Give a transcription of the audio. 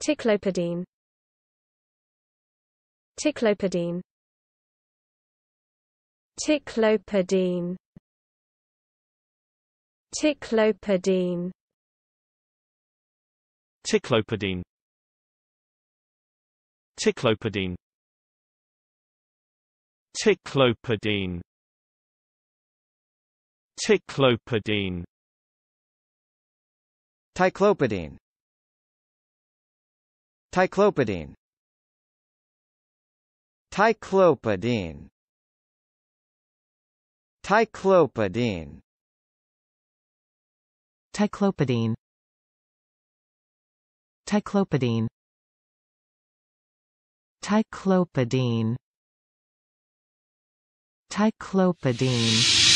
Ticlopidine Ticlopidine Ticlopidine Ticlopidine Ticlopidine Ticlopidine Ticlopidine Ticlopidine Ticlopidine Ticlopidine Ticlopidine Ticlopidine Ticlopidine Ticlopidine Ticlopidine Ticlopidine